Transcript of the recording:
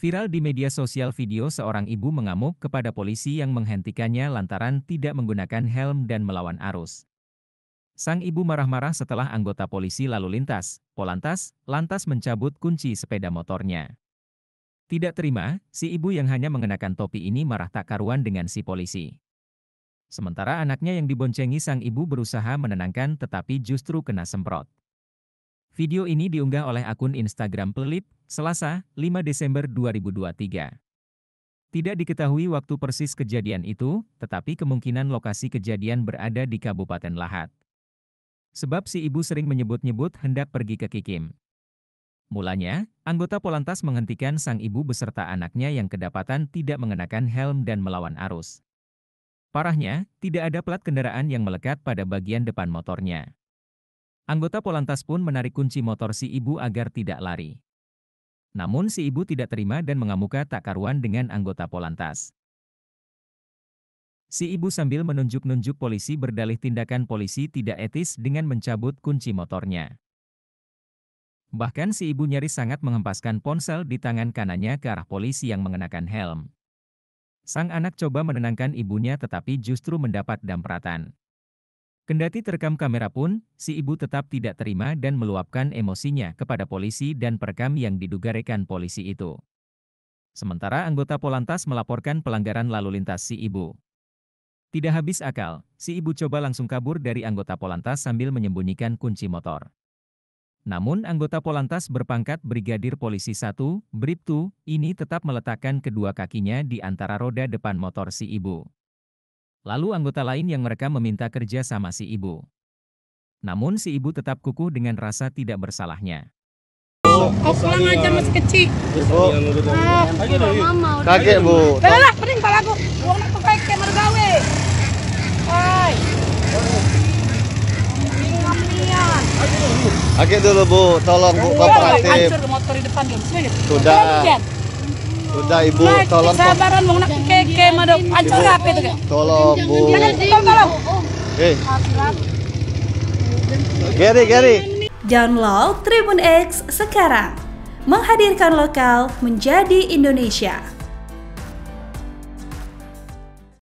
Viral di media sosial video seorang ibu mengamuk kepada polisi yang menghentikannya lantaran tidak menggunakan helm dan melawan arus. Sang ibu marah-marah setelah anggota polisi lalu lintas, Polantas, lantas mencabut kunci sepeda motornya. Tidak terima, si ibu yang hanya mengenakan topi ini marah tak karuan dengan si polisi. Sementara anaknya yang diboncengi sang ibu berusaha menenangkan tetapi justru kena semprot. Video ini diunggah oleh akun Instagram Pelip, Selasa, 5 Desember 2023. Tidak diketahui waktu persis kejadian itu, tetapi kemungkinan lokasi kejadian berada di Kabupaten Lahat. Sebab si ibu sering menyebut-nyebut hendak pergi ke Kikim. Mulanya, anggota Polantas menghentikan sang ibu beserta anaknya yang kedapatan tidak mengenakan helm dan melawan arus. Parahnya, tidak ada plat kendaraan yang melekat pada bagian depan motornya. Anggota Polantas pun menarik kunci motor si ibu agar tidak lari. Namun si ibu tidak terima dan mengamuka tak karuan dengan anggota Polantas. Si ibu sambil menunjuk-nunjuk polisi berdalih tindakan polisi tidak etis dengan mencabut kunci motornya. Bahkan si ibu nyaris sangat menghempaskan ponsel di tangan kanannya ke arah polisi yang mengenakan helm. Sang anak coba menenangkan ibunya tetapi justru mendapat dampratan. Kendati terekam kamera pun, si ibu tetap tidak terima dan meluapkan emosinya kepada polisi dan perekam yang diduga rekan polisi itu. Sementara anggota Polantas melaporkan pelanggaran lalu lintas si ibu. Tidak habis akal, si ibu coba langsung kabur dari anggota Polantas sambil menyembunyikan kunci motor. Namun anggota Polantas berpangkat Brigadir Polisi 1, Brip ini tetap meletakkan kedua kakinya di antara roda depan motor si ibu. Lalu anggota lain yang mereka meminta kerja sama si ibu. Namun si ibu tetap kukuh dengan rasa tidak bersalahnya. Oh, pulang aja mas kecil. Oh, ah, kakek bu. Oke ah, dulu gitu Bu, tolong Bu kooperatif. Iya, hancur motor di depan Sudah. Sudah Ibu, nah, tolong. Sabaran mau nak keke madok. Hancur apa itu kan. Tolong Bu. Iya, tolong Oke. Geri, geri. Download Tribun X sekarang. Menghadirkan lokal menjadi Indonesia.